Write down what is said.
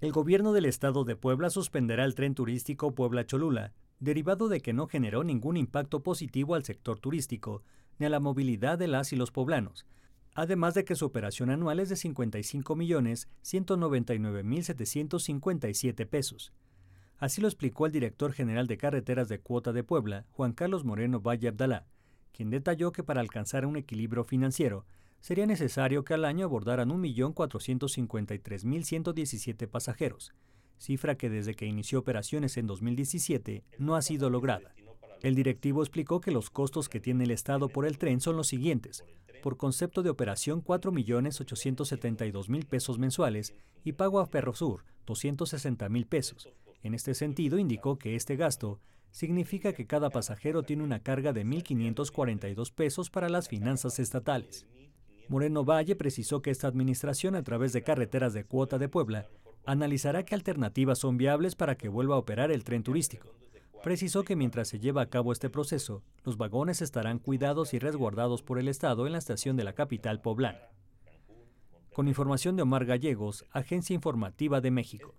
El gobierno del estado de Puebla suspenderá el tren turístico Puebla-Cholula, derivado de que no generó ningún impacto positivo al sector turístico ni a la movilidad de las y los poblanos, además de que su operación anual es de 55.199.757 pesos. Así lo explicó el director general de Carreteras de Cuota de Puebla, Juan Carlos Moreno Valle Abdalá, quien detalló que para alcanzar un equilibrio financiero sería necesario que al año abordaran 1.453.117 pasajeros, cifra que desde que inició operaciones en 2017 no ha sido lograda. El directivo explicó que los costos que tiene el Estado por el tren son los siguientes. Por concepto de operación, 4.872.000 pesos mensuales y pago a Ferrosur, 260.000 pesos. En este sentido, indicó que este gasto significa que cada pasajero tiene una carga de 1.542 pesos para las finanzas estatales. Moreno Valle precisó que esta administración, a través de carreteras de cuota de Puebla, analizará qué alternativas son viables para que vuelva a operar el tren turístico. Precisó que mientras se lleva a cabo este proceso, los vagones estarán cuidados y resguardados por el Estado en la estación de la capital poblana. Con información de Omar Gallegos, Agencia Informativa de México.